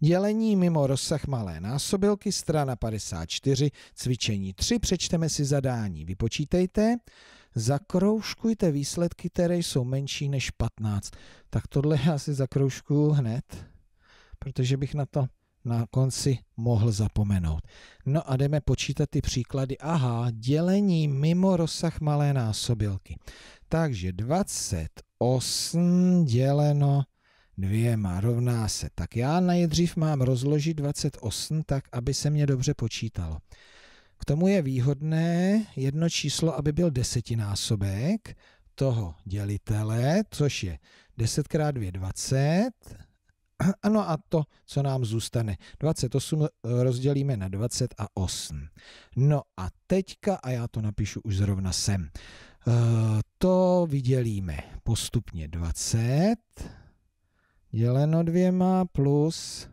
Dělení mimo rozsah malé násobilky, strana 54, cvičení 3, přečteme si zadání, vypočítejte, zakroužkujte výsledky, které jsou menší než 15. Tak tohle já si zakroužkuju hned, protože bych na to na konci mohl zapomenout. No a jdeme počítat ty příklady. Aha, dělení mimo rozsah malé násobilky. Takže 28 děleno dvěma rovná se. Tak já nejdřív mám rozložit 28 tak, aby se mě dobře počítalo. K tomu je výhodné jedno číslo, aby byl desetinásobek toho dělitele, což je 10 x 2 20. Ano a to, co nám zůstane. 28 eh, rozdělíme na 28. No a teďka, a já to napíšu už zrovna sem, eh, to vydělíme postupně 20 děleno dvěma plus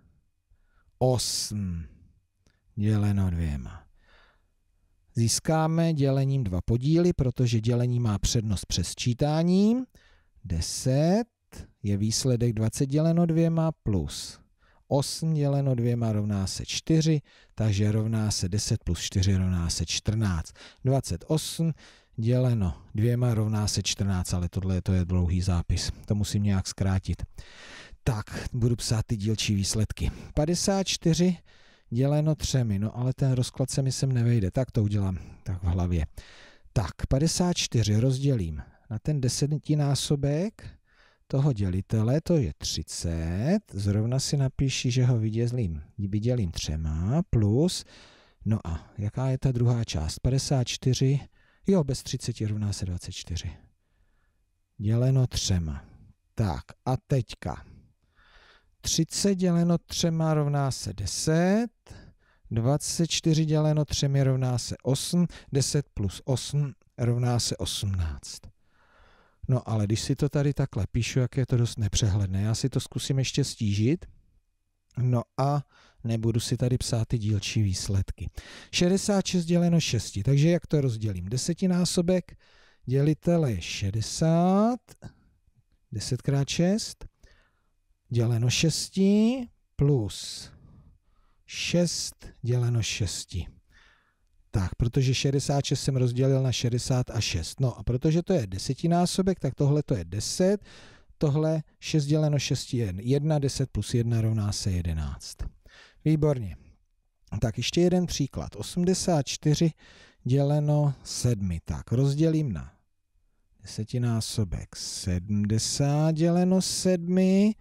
8 děleno dvěma. Získáme dělením dva podíly, protože dělení má přednost přes čítání. 10 je výsledek 20 děleno dvěma plus 8 děleno dvěma rovná se 4, takže rovná se 10 plus 4 rovná se 14. 28 děleno dvěma rovná se 14, ale tohle to je dlouhý zápis. To musím nějak zkrátit. Tak, budu psát ty dílčí výsledky. 54 děleno třemi, no ale ten rozklad se mi sem nevejde, tak to udělám tak v hlavě. Tak, 54 rozdělím na ten desetinásobek toho dělitele, to je 30, zrovna si napíši, že ho vydělím, vydělím třema, plus, no a jaká je ta druhá část? 54, jo, bez 30 rovná se 24. Děleno třema. Tak, a teďka 30 děleno 3 rovná se 10, 24 děleno 3 rovná se 8, 10 plus 8 rovná se 18. No ale když si to tady takhle píšu, jak je to dost nepřehledné, já si to zkusím ještě stížit. No a nebudu si tady psát ty dílčí výsledky. 66 děleno 6, takže jak to rozdělím? Desetinásobek dělitele je 60, 10 x 6, děleno 6 plus 6 děleno 6. Tak, protože 66 jsem rozdělil na 60 a 6. No a protože to je desetinásobek, tak tohle to je 10. Tohle 6 děleno 6 je 1, 10 plus 1 rovná se 11. Výborně. Tak ještě jeden příklad. 84 děleno 7. Tak rozdělím na desetinásobek 70 děleno 7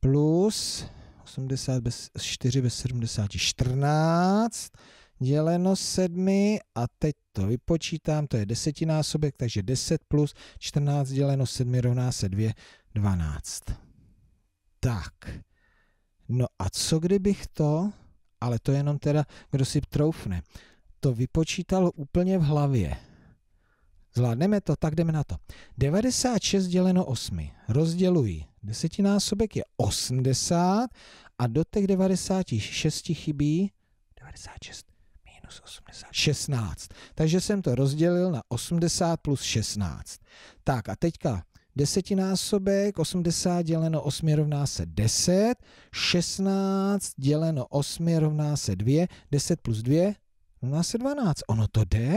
plus 80 bez 4 bez 70 14 děleno 7 a teď to vypočítám, to je desetinásobek, takže 10 plus 14 děleno 7 rovná se 2, 12. Tak, no a co kdybych to, ale to jenom teda, kdo si troufne, to vypočítal úplně v hlavě. Zvládneme to, tak jdeme na to. 96 děleno 8 rozděluji. Desetinásobek je 80 a do těch 96 chybí 96 minus 80, 16. Takže jsem to rozdělil na 80 plus 16. Tak a teďka desetinásobek, 80 děleno 8 rovná se 10, 16 děleno 8 rovná se 2, 10 plus 2 rovná se 12. Ono to jde?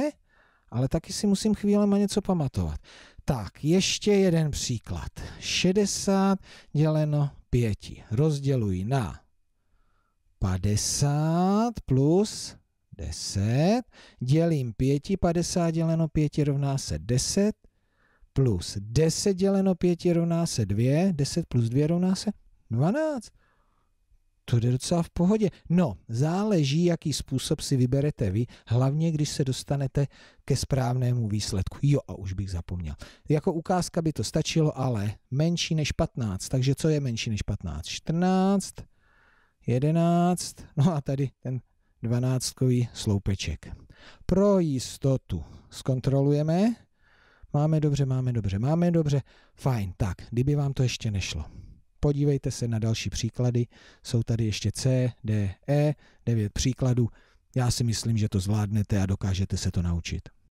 ale taky si musím chvílema něco pamatovat. Tak, ještě jeden příklad. 60 děleno 5 rozděluji na 50 plus 10, dělím 5, 50 děleno 5 rovná se 10, plus 10 děleno 5 rovná se 2, 10 plus 2 rovná se 12 to jde docela v pohodě. No, záleží, jaký způsob si vyberete vy, hlavně když se dostanete ke správnému výsledku. Jo, a už bych zapomněl. Jako ukázka by to stačilo, ale menší než 15. Takže co je menší než 15? 14, 11, no a tady ten 12 sloupeček. Pro jistotu zkontrolujeme. Máme dobře, máme dobře, máme dobře. Fajn, tak, kdyby vám to ještě nešlo. Podívejte se na další příklady. Jsou tady ještě C, D, E, devět příkladů. Já si myslím, že to zvládnete a dokážete se to naučit.